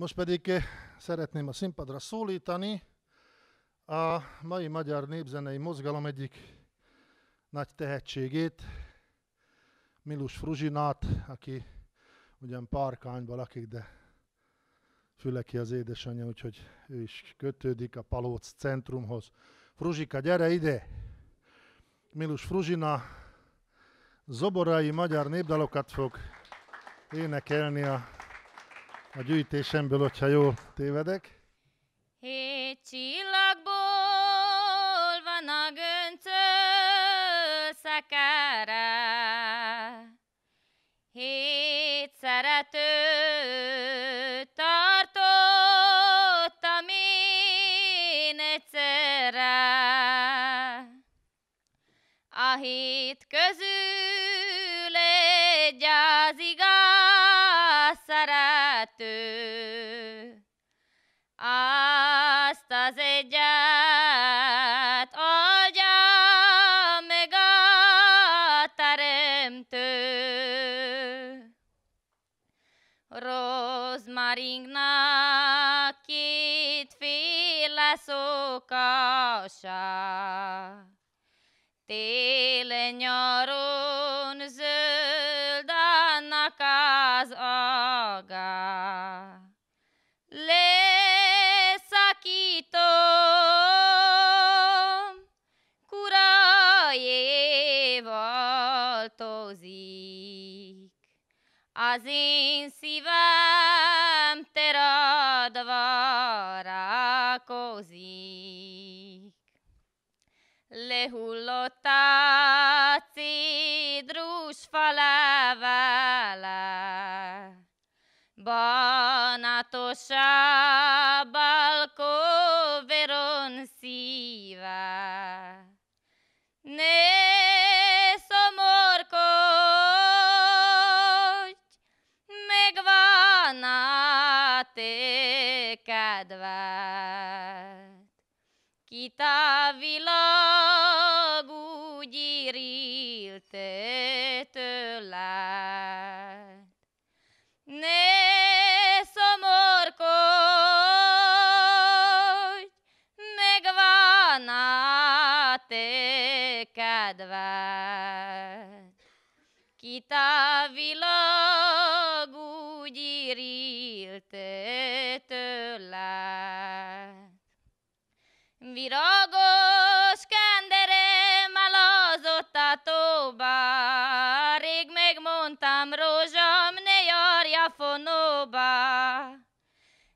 Most pedig eh, szeretném a színpadra szólítani a mai magyar népzenei mozgalom egyik nagy tehetségét, Milus Fruzsinát, aki ugyan Parkányban lakik, de Füleki az édesanyja, úgyhogy ő is kötődik a Palóc centrumhoz. Fruzsika, gyere ide! Milus Fruzsina zoborai magyar népdalokat fog énekelni a a gyűjtésemből, hogyha jó tévedek. Hét csillagból van a göncő szekere, hét szerető tartottam én egyszerre. A hét közül egy az igaz, szerető, azt az egyet adja meg a teremtő. Rozmaringnak kétféle szoka, én szívem terad várakozik. Lehullott a cédrus a balkó veron szíve. világ úgy irilte Ne szomorkodj, megvan a te kedved. Kit a világ úgy irilte lát. Virágos kenderem elázott a tóba, Rég megmondtam rózsam, ne járja fonóba.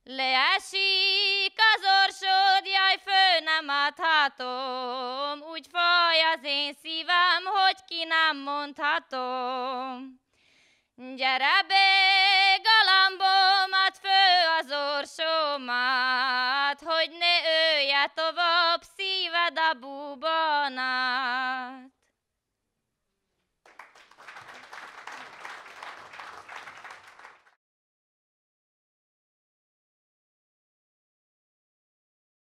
Leesik az orsod, jaj, fő nem adhatom, Úgy faj az én szívem, hogy ki nem mondhatom. Gyere be, da bubona.